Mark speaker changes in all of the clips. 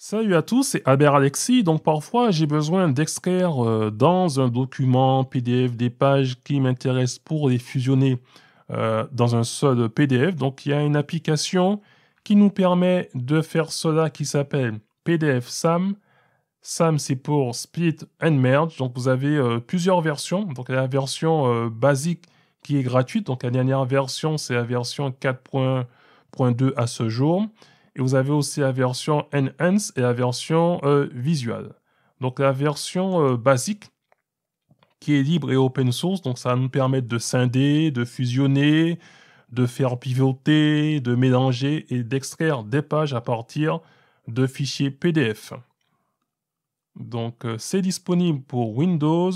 Speaker 1: Salut à tous, c'est Albert Alexis. Donc parfois j'ai besoin d'extraire euh, dans un document PDF des pages qui m'intéressent pour les fusionner euh, dans un seul PDF. Donc il y a une application qui nous permet de faire cela qui s'appelle PDF SAM. SAM c'est pour Split and Merge. Donc vous avez euh, plusieurs versions. Donc la version basique qui est gratuite. Donc la dernière version c'est la version 4.2 à ce jour. Et vous avez aussi la version Enhance et la version euh, Visual. Donc la version euh, basique, qui est libre et open source, donc ça va nous permettre de scinder, de fusionner, de faire pivoter, de mélanger et d'extraire des pages à partir de fichiers PDF. Donc euh, c'est disponible pour Windows,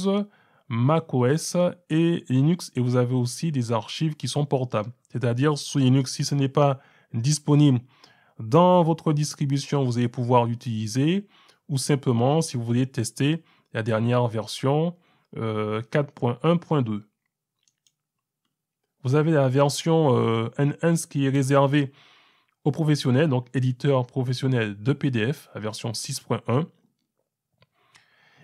Speaker 1: macOS et Linux et vous avez aussi des archives qui sont portables. C'est-à-dire sous Linux, si ce n'est pas disponible dans votre distribution, vous allez pouvoir l'utiliser ou simplement si vous voulez tester la dernière version 4.1.2. Euh, vous avez la version euh, N1 qui est réservée aux professionnels, donc éditeur professionnel de PDF, la version 6.1.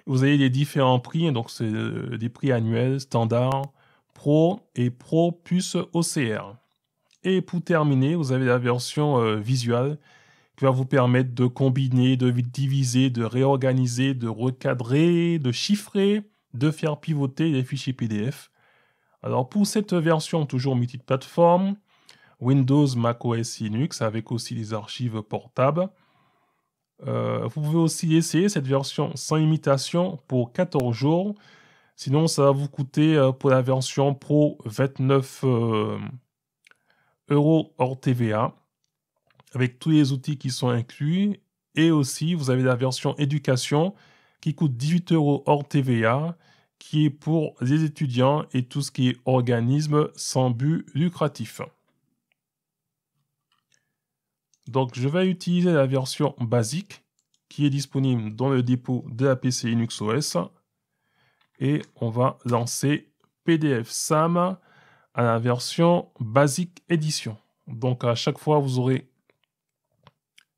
Speaker 1: Vous avez les différents prix, hein, donc c'est euh, des prix annuels, standard, pro et pro plus OCR. Et pour terminer, vous avez la version euh, visuelle qui va vous permettre de combiner, de diviser, de réorganiser, de recadrer, de chiffrer, de faire pivoter les fichiers PDF. Alors pour cette version toujours multi multiplateforme, Windows, Mac OS, Linux, avec aussi les archives portables. Euh, vous pouvez aussi essayer cette version sans imitation pour 14 jours. Sinon, ça va vous coûter euh, pour la version Pro 29 euros hors TVA, avec tous les outils qui sont inclus. Et aussi, vous avez la version éducation qui coûte 18 euros hors TVA, qui est pour les étudiants et tout ce qui est organisme sans but lucratif. Donc, je vais utiliser la version basique qui est disponible dans le dépôt de la PC Linux OS. Et on va lancer PDF SAM la version Basic Edition. Donc à chaque fois, vous aurez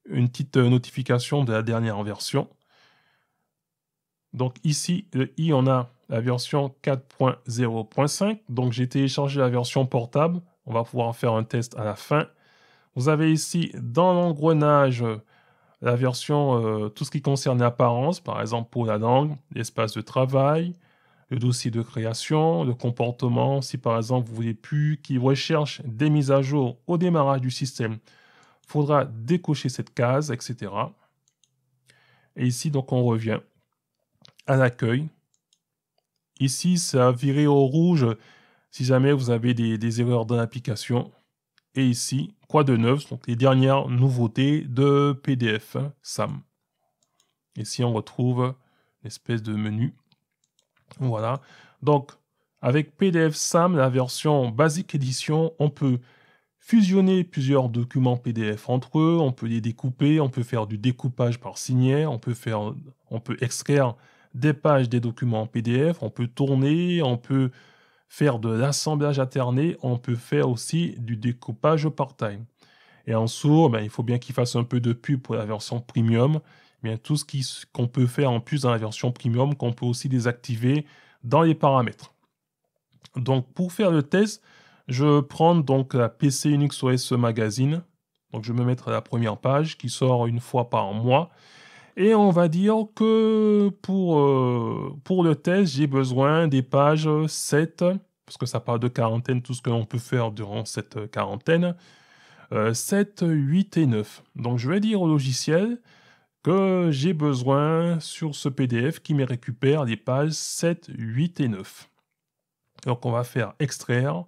Speaker 1: une petite euh, notification de la dernière version. Donc ici, le i, on a la version 4.0.5. Donc j'ai téléchargé la version portable. On va pouvoir faire un test à la fin. Vous avez ici dans l'engrenage la version, euh, tout ce qui concerne l'apparence, par exemple pour la langue, l'espace de travail, le dossier de création, le comportement, si par exemple vous voulez plus, qu'il recherche des mises à jour au démarrage du système, faudra décocher cette case, etc. Et ici, donc, on revient à l'accueil. Ici, ça a viré au rouge si jamais vous avez des, des erreurs dans l'application. Et ici, quoi de neuf Donc, les dernières nouveautés de PDF hein, SAM. Ici, on retrouve l'espèce de menu voilà. Donc, avec PDF SAM, la version Basic Edition, on peut fusionner plusieurs documents PDF entre eux, on peut les découper, on peut faire du découpage par signet, on peut, faire, on peut extraire des pages des documents PDF, on peut tourner, on peut faire de l'assemblage alterné, on peut faire aussi du découpage par time. Et en sourd, ben, il faut bien qu'il fasse un peu de pub pour la version premium. Eh bien tout ce qu'on peut faire en plus dans la version premium, qu'on peut aussi désactiver dans les paramètres. Donc pour faire le test, je prends donc la PC Unix OS Magazine. Donc je vais me mettre à la première page qui sort une fois par mois. Et on va dire que pour, euh, le test, j'ai besoin des pages 7, parce que ça parle de quarantaine, tout ce que l'on peut faire durant cette quarantaine, 7, euh, 8 et 9. Donc je vais dire au logiciel, que j'ai besoin sur ce PDF qui me récupère les pages 7, 8 et 9. Donc on va faire extraire.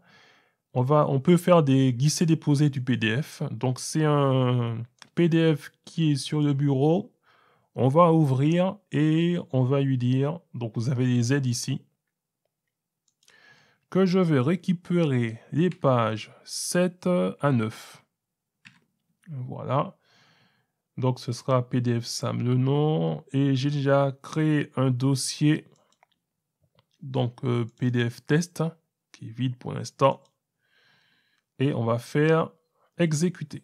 Speaker 1: On, va, on peut faire des glisser-déposer du PDF. Donc c'est un PDF qui est sur le bureau. On va ouvrir et on va lui dire, donc vous avez les aides ici, que je vais récupérer les pages 7 à 9. Voilà. Donc ce sera PDF Sam le nom. Et j'ai déjà créé un dossier. Donc euh, PDF test qui est vide pour l'instant. Et on va faire exécuter.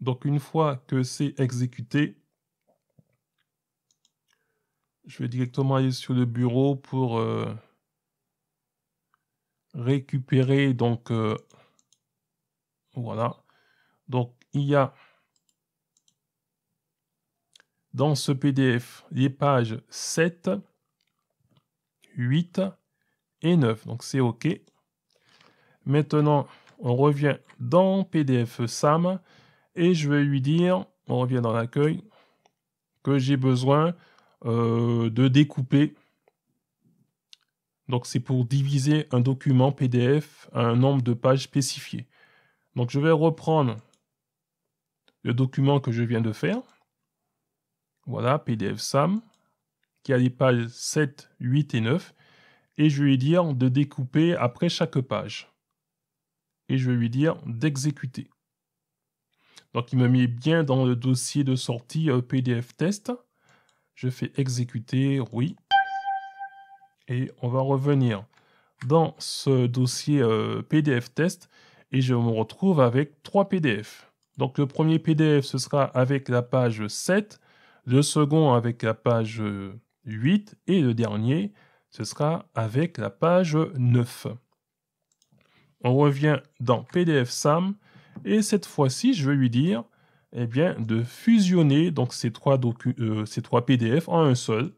Speaker 1: Donc une fois que c'est exécuté, je vais directement aller sur le bureau pour euh, récupérer donc euh, voilà. Donc, il y a dans ce PDF les pages 7, 8 et 9. Donc, c'est OK. Maintenant, on revient dans PDF SAM et je vais lui dire, on revient dans l'accueil, que j'ai besoin euh, de découper. Donc c'est pour diviser un document PDF à un nombre de pages spécifié. Donc je vais reprendre le document que je viens de faire. Voilà, PDF SAM, qui a les pages 7, 8 et 9. Et je vais lui dire de découper après chaque page. Et je vais lui dire d'exécuter. Donc il me met bien dans le dossier de sortie euh, PDF test. Je fais exécuter, oui. Et on va revenir dans ce dossier euh, PDF test et je me retrouve avec trois PDF. Donc le premier PDF, ce sera avec la page 7, le second avec la page 8 et le dernier, ce sera avec la page 9. On revient dans PDF SAM et cette fois-ci, je vais lui dire eh bien, de fusionner donc, ces, trois euh, ces trois PDF en un seul.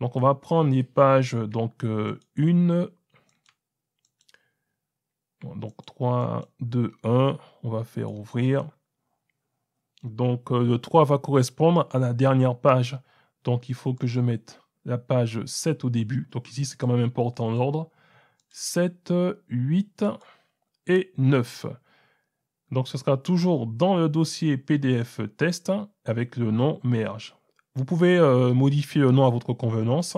Speaker 1: Donc on va prendre les pages donc 1, euh, donc 3, 2, 1, on va faire ouvrir. Donc euh, le 3 va correspondre à la dernière page. Donc il faut que je mette la page 7 au début. Donc ici c'est quand même important l'ordre. 7, 8 et 9. Donc ce sera toujours dans le dossier PDF test avec le nom merge. Vous pouvez euh, modifier le nom à votre convenance.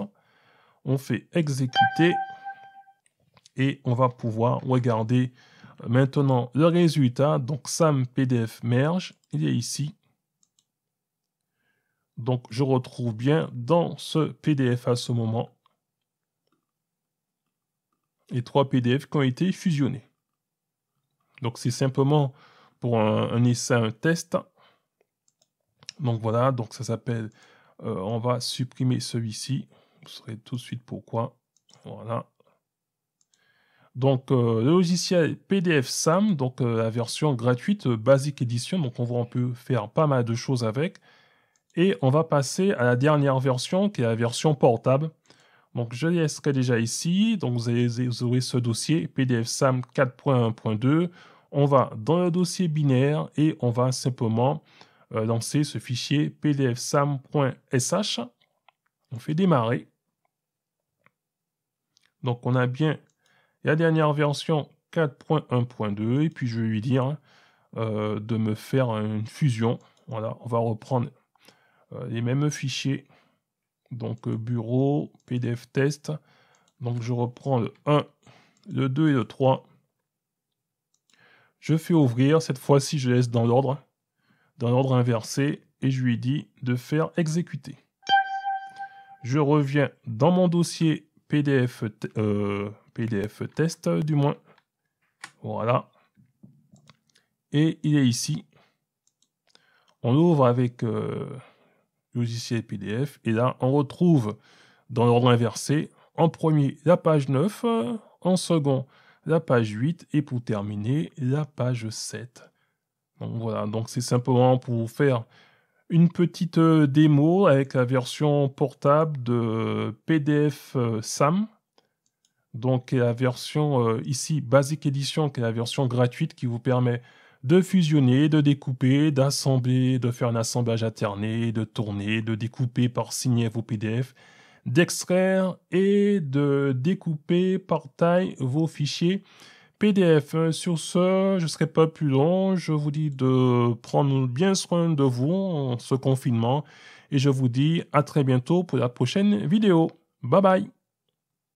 Speaker 1: On fait exécuter et on va pouvoir regarder euh, maintenant le résultat. Donc SAM PDF merge, il est ici. Donc je retrouve bien dans ce PDF à ce moment les trois PDF qui ont été fusionnés. Donc c'est simplement pour un, essai, un test. Donc voilà, donc ça s'appelle, euh, on va supprimer celui-ci. Vous saurez tout de suite pourquoi. Voilà. Donc euh, le logiciel PDF SAM, donc euh, la version gratuite euh, Basic Edition, donc on voit on peut faire pas mal de choses avec. Et on va passer à la dernière version qui est la version portable. Donc je l'ai laisserai déjà ici. Donc vous, avez, ce dossier PDF SAM 4.1.2. On va dans le dossier binaire et on va simplement lancer ce fichier pdfsam.sh. On fait démarrer. Donc on a bien la dernière version 4.1.2, et puis je vais lui dire euh, de me faire une fusion. Voilà, on va reprendre euh, les mêmes fichiers. Donc euh, bureau, PDF test. Donc je reprends le 1, le 2 et le 3. Je fais ouvrir, cette fois-ci je laisse dans l'ordre, dans l'ordre inversé, et je lui dis de faire exécuter. Je reviens dans mon dossier PDF PDF test euh, du moins. Voilà. Et il est ici. On l'ouvre avec euh, logiciel PDF et là on retrouve dans l'ordre inversé en premier la page 9, euh, en second la page 8 et pour terminer la page 7. Donc voilà, donc c'est simplement pour faire une petite démo avec la version portable de PDF SAM donc la version euh, ici Basic Edition, qui est la version gratuite qui vous permet de fusionner, de découper, d'assembler, de faire un assemblage alterné, de tourner, de découper par signer vos PDF, d'extraire et de découper par taille vos fichiers PDF. Sur ce, je ne serai pas plus long. Je vous dis de prendre bien soin de vous en ce confinement et je vous dis à très bientôt pour la prochaine vidéo. Bye bye